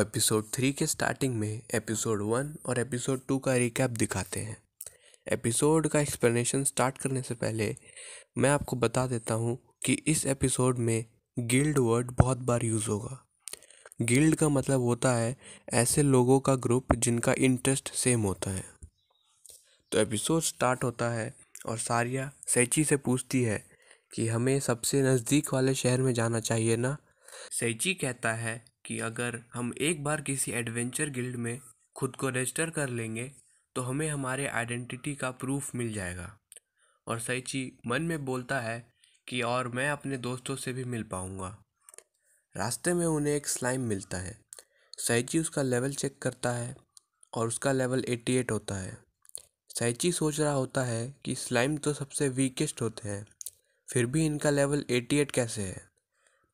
episode तो three के starting में एपिसोड वन और एपिसोड टू का रिकैप दिखाते हैं एपिसोड का एक्सप्लेनेशन स्टार्ट करने से पहले मैं आपको बता देता हूँ कि इस एपिसोड में गिल्ड वर्ड बहुत बार यूज़ होगा गिल्ड का मतलब होता है ऐसे लोगों का ग्रुप जिनका इंटरेस्ट सेम होता है तो एपिसोड स्टार्ट होता है और सारिया सैची से पूछती है कि हमें सबसे नज़दीक वाले शहर में जाना चाहिए ना सैची कहता है कि अगर हम एक बार किसी एडवेंचर गिल्ड में खुद को रजिस्टर कर लेंगे तो हमें हमारे आइडेंटिटी का प्रूफ मिल जाएगा और सैची मन में बोलता है कि और मैं अपने दोस्तों से भी मिल पाऊँगा रास्ते में उन्हें एक स्लाइम मिलता है सैची उसका लेवल चेक करता है और उसका लेवल 88 होता है सैची सोच रहा होता है कि स्लाइम तो सबसे वीकेस्ट होते हैं फिर भी इनका लेवल 88 कैसे है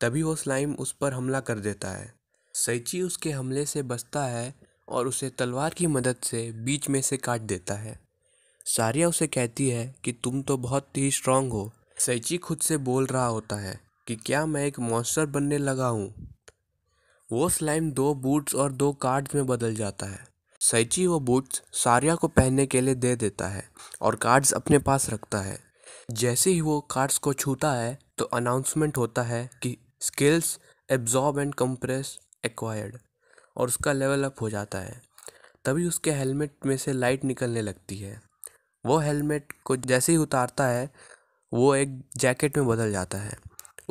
तभी वो स्लाइम उस पर हमला कर देता है सैची उसके हमले से बचता है और उसे तलवार की मदद से बीच में से काट देता है सारिया उसे कहती है कि तुम तो बहुत ही स्ट्रांग हो सैची खुद से बोल रहा होता है कि क्या मैं एक मॉन्स्टर बनने लगा हूँ वो स्लाइम दो बूट्स और दो कार्ड्स में बदल जाता है सैची वो बूट्स सारिया को पहनने के लिए दे देता है और कार्ड्स अपने पास रखता है जैसे ही वो कार्ड्स को छूता है तो अनाउंसमेंट होता है कि skills absorb and compress acquired और उसका लेवल अप हो जाता है तभी उसके हेलमेट में से लाइट निकलने लगती है वो हेलमेट को जैसे ही उतारता है वो एक जैकेट में बदल जाता है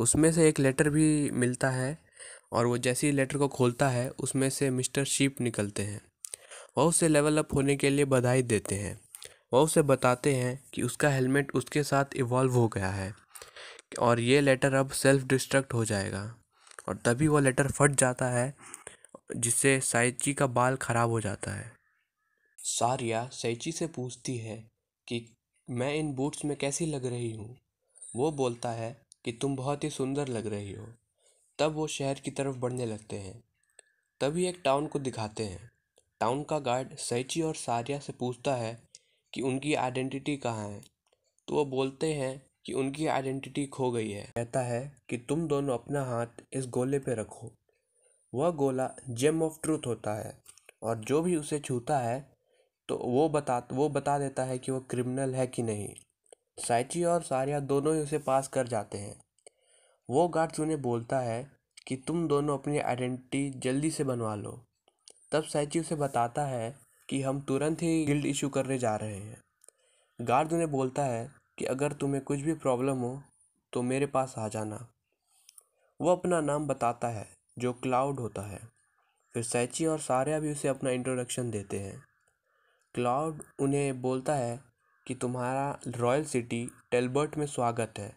उसमें से एक लेटर भी मिलता है और वो जैसे ही लेटर को खोलता है उसमें से मिस्टर शीप निकलते हैं वह उसे लेवल अप होने के लिए बधाई देते हैं वह उसे बताते हैं कि उसका हेलमेट उसके साथ इवॉल्व हो गया है और ये लेटर अब सेल्फ डिस्ट्रक्ट हो जाएगा और तभी वह लेटर फट जाता है जिससे साइची का बाल खराब हो जाता है सारिया सैची से पूछती है कि मैं इन बूट्स में कैसी लग रही हूँ वो बोलता है कि तुम बहुत ही सुंदर लग रही हो तब वो शहर की तरफ बढ़ने लगते हैं तभी एक टाउन को दिखाते हैं टाउन का गार्ड सैची और सारिया से पूछता है कि उनकी आइडेंटिटी कहाँ है तो वो बोलते हैं कि उनकी आइडेंटिटी खो गई है कहता है कि तुम दोनों अपना हाथ इस गोले पे रखो वह गोला जेम ऑफ ट्रूथ होता है और जो भी उसे छूता है तो वो बता वो बता देता है कि वो क्रिमिनल है कि नहीं साइची और सारिया दोनों ही उसे पास कर जाते हैं वो गार्ड्स उन्हें बोलता है कि तुम दोनों अपनी आइडेंटिटी जल्दी से बनवा लो तब साइची उसे बताता है कि हम तुरंत ही गिल्ड इशू करने जा रहे हैं गार्ड उन्हें बोलता है कि अगर तुम्हें कुछ भी प्रॉब्लम हो तो मेरे पास आ जाना वह अपना नाम बताता है जो क्लाउड होता है फिर सैची और सारे भी उसे अपना इंट्रोडक्शन देते हैं क्लाउड उन्हें बोलता है कि तुम्हारा रॉयल सिटी टेलबर्ट में स्वागत है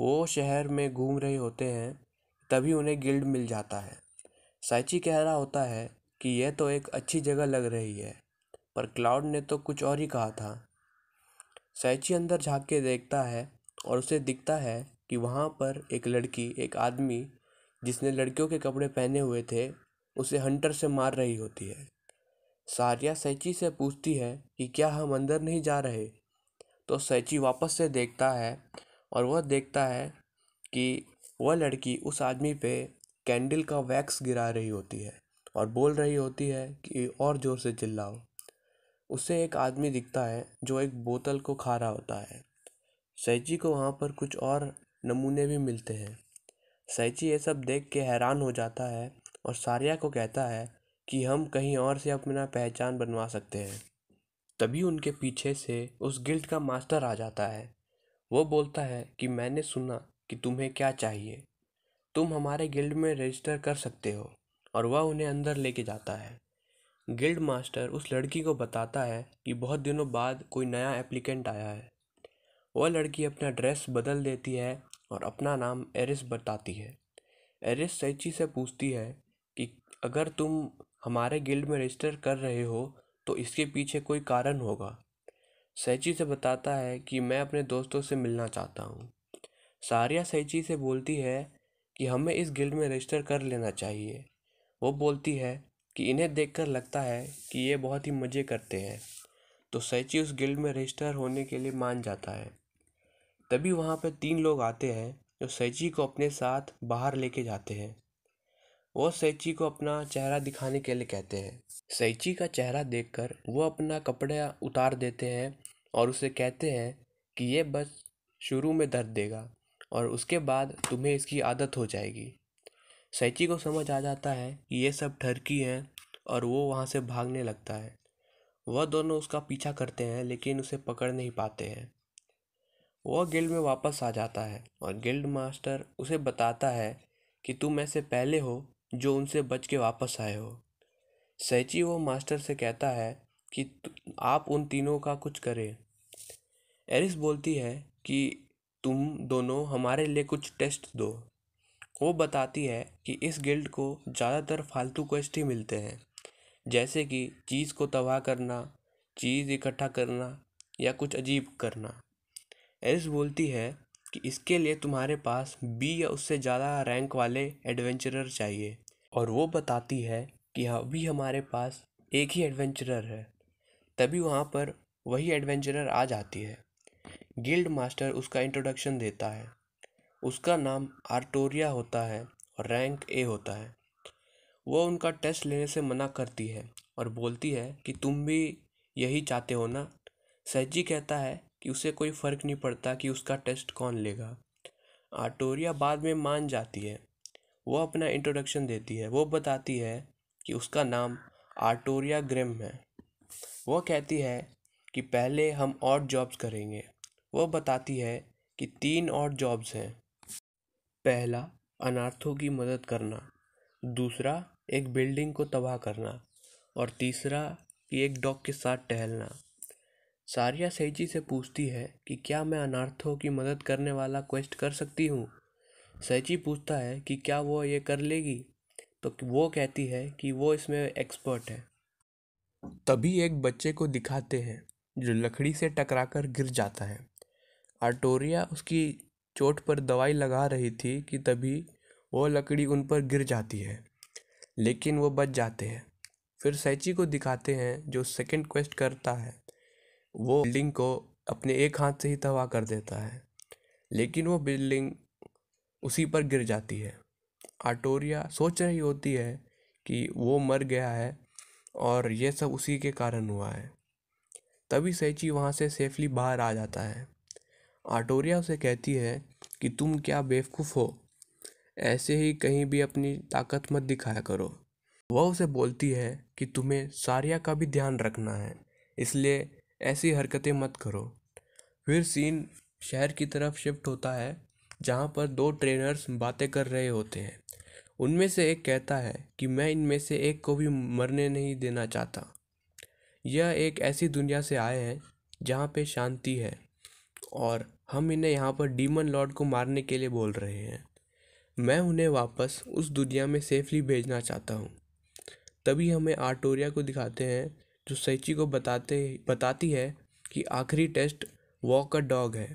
वो शहर में घूम रहे होते हैं तभी उन्हें गिल्ड मिल जाता है साइची कह रहा होता है कि यह तो एक अच्छी जगह लग रही है पर क्लाउड ने तो कुछ और ही कहा था सैची अंदर झाँक के देखता है और उसे दिखता है कि वहाँ पर एक लड़की एक आदमी जिसने लड़कियों के कपड़े पहने हुए थे उसे हंटर से मार रही होती है सारिया सैची से पूछती है कि क्या हम अंदर नहीं जा रहे तो सैची वापस से देखता है और वह देखता है कि वह लड़की उस आदमी पे कैंडल का वैक्स गिरा रही होती है और बोल रही होती है कि और ज़ोर से चिल्लाओ उसे एक आदमी दिखता है जो एक बोतल को खा रहा होता है सैची को वहाँ पर कुछ और नमूने भी मिलते हैं सैची ये सब देख के हैरान हो जाता है और सारिया को कहता है कि हम कहीं और से अपना पहचान बनवा सकते हैं तभी उनके पीछे से उस गिल्ड का मास्टर आ जाता है वो बोलता है कि मैंने सुना कि तुम्हें क्या चाहिए तुम हमारे गिल्ड में रजिस्टर कर सकते हो और वह उन्हें अंदर लेके जाता है गिल्ड मास्टर उस लड़की को बताता है कि बहुत दिनों बाद कोई नया एप्लीकेंट आया है वह लड़की अपना ड्रेस बदल देती है और अपना नाम एरिस बताती है एरिस सैची से पूछती है कि अगर तुम हमारे गिल्ड में रजिस्टर कर रहे हो तो इसके पीछे कोई कारण होगा सैची से बताता है कि मैं अपने दोस्तों से मिलना चाहता हूँ सारिया सैची से बोलती है कि हमें इस गिल्ड में रजिस्टर कर लेना चाहिए वो बोलती है कि इन्हें देखकर लगता है कि ये बहुत ही मज़े करते हैं तो सैची उस गिल्ड में रजिस्टर होने के लिए मान जाता है तभी वहाँ पर तीन लोग आते हैं जो सैची को अपने साथ बाहर लेके जाते हैं वो सैची को अपना चेहरा दिखाने के लिए कहते हैं सैची का चेहरा देखकर वो अपना कपड़ा उतार देते हैं और उसे कहते हैं कि ये बस शुरू में दर्द देगा और उसके बाद तुम्हें इसकी आदत हो जाएगी सैची को समझ आ जाता है कि ये सब ठरकी हैं और वो वहाँ से भागने लगता है वह दोनों उसका पीछा करते हैं लेकिन उसे पकड़ नहीं पाते हैं वह गिल्ड में वापस आ जाता है और गिल्ड मास्टर उसे बताता है कि तुम ऐसे पहले हो जो उनसे बच के वापस आए हो सैची वो मास्टर से कहता है कि आप उन तीनों का कुछ करें एरिस बोलती है कि तुम दोनों हमारे लिए कुछ टेस्ट दो वो बताती है कि इस गिल्ड को ज़्यादातर फालतू क्वेस्ट ही मिलते हैं जैसे कि चीज़ को तबाह करना चीज़ इकट्ठा करना या कुछ अजीब करना एल्स बोलती है कि इसके लिए तुम्हारे पास बी या उससे ज़्यादा रैंक वाले एडवेंचरर चाहिए और वो बताती है कि हाँ, अभी हमारे पास एक ही एडवेंचरर है तभी वहाँ पर वही एडवेंचरर आ जाती है गिल्ड मास्टर उसका इंट्रोडक्शन देता है उसका नाम आर्टोरिया होता है और रैंक ए होता है वो उनका टेस्ट लेने से मना करती है और बोलती है कि तुम भी यही चाहते हो ना सैजी कहता है कि उसे कोई फ़र्क नहीं पड़ता कि उसका टेस्ट कौन लेगा आर्टोरिया बाद में मान जाती है वो अपना इंट्रोडक्शन देती है वो बताती है कि उसका नाम आर्टोरिया ग्रिम है वो कहती है कि पहले हम और जॉब्स करेंगे वो बताती है कि तीन और जॉब्स हैं पहला अनार्थों की मदद करना दूसरा एक बिल्डिंग को तबाह करना और तीसरा कि एक डॉग के साथ टहलना सारिया सैची से पूछती है कि क्या मैं अनार्थों की मदद करने वाला क्वेस्ट कर सकती हूँ सैची पूछता है कि क्या वो ये कर लेगी तो वो कहती है कि वो इसमें एक्सपर्ट है तभी एक बच्चे को दिखाते हैं जो लकड़ी से टकराकर गिर जाता है आर्टोरिया उसकी चोट पर दवाई लगा रही थी कि तभी वो लकड़ी उन पर गिर जाती है लेकिन वो बच जाते हैं फिर सैची को दिखाते हैं जो सेकंड क्वेस्ट करता है वो बिल्डिंग को अपने एक हाथ से ही तबाह कर देता है लेकिन वो बिल्डिंग उसी पर गिर जाती है आटोरिया सोच रही होती है कि वो मर गया है और ये सब उसी के कारण हुआ है तभी सैची वहाँ से सेफली बाहर आ जाता है आटोरिया उसे कहती है कि तुम क्या बेवकूफ़ हो ऐसे ही कहीं भी अपनी ताकत मत दिखाया करो वह उसे बोलती है कि तुम्हें सारिया का भी ध्यान रखना है इसलिए ऐसी हरकतें मत करो फिर सीन शहर की तरफ शिफ्ट होता है जहाँ पर दो ट्रेनर्स बातें कर रहे होते हैं उनमें से एक कहता है कि मैं इनमें से एक को भी मरने नहीं देना चाहता यह एक ऐसी दुनिया से आए हैं जहाँ पे शांति है और हम इन्हें यहाँ पर डीमन लॉर्ड को मारने के लिए बोल रहे हैं मैं उन्हें वापस उस दुनिया में सेफली भेजना चाहता हूँ तभी हमें आर्टोरिया को दिखाते हैं जो सैची को बताते बताती है कि आखिरी टेस्ट वॉक का डॉग है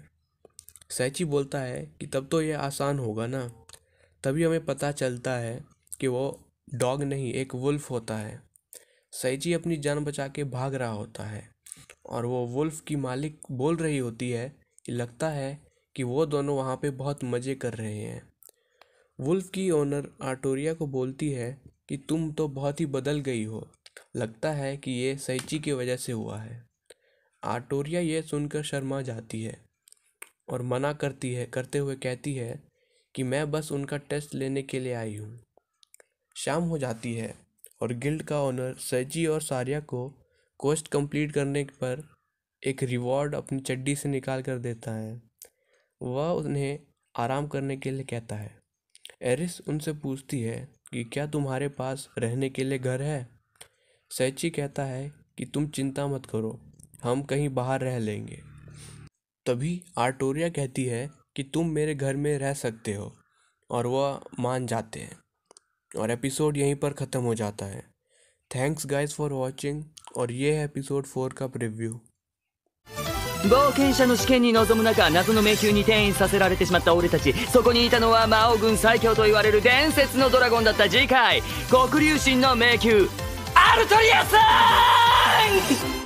सैची बोलता है कि तब तो यह आसान होगा ना तभी हमें पता चलता है कि वो डॉग नहीं एक वुल्फ होता है सैची अपनी जान बचा के भाग रहा होता है और वो वुल्फ की मालिक बोल रही होती है लगता है कि वो दोनों वहाँ पे बहुत मज़े कर रहे हैं वुल्फ की ओनर आटोरिया को बोलती है कि तुम तो बहुत ही बदल गई हो लगता है कि ये सैची की वजह से हुआ है आटोरिया ये सुनकर शर्मा जाती है और मना करती है करते हुए कहती है कि मैं बस उनका टेस्ट लेने के लिए आई हूँ शाम हो जाती है और गिल्ड का ओनर सैची और सारिया को कोस्ट कंप्लीट करने पर एक रिवॉर्ड अपनी चड्डी से निकाल कर देता है वह उन्हें आराम करने के लिए कहता है एरिस उनसे पूछती है कि क्या तुम्हारे पास रहने के लिए घर है सैची कहता है कि तुम चिंता मत करो हम कहीं बाहर रह लेंगे तभी आर्टोरिया कहती है कि तुम मेरे घर में रह सकते हो और वह मान जाते हैं और एपिसोड यहीं पर ख़त्म हो जाता है थैंक्स गाइस फॉर वॉचिंग और ये है एपिसोड फोर का प्रिव्यू 冒険者の試験に臨む中謎の迷宮に転移させられてしまった俺たちそこにいたのは魔王軍最強と言われる伝説のドラゴンだった次回黒竜神の迷宮アルトリアさん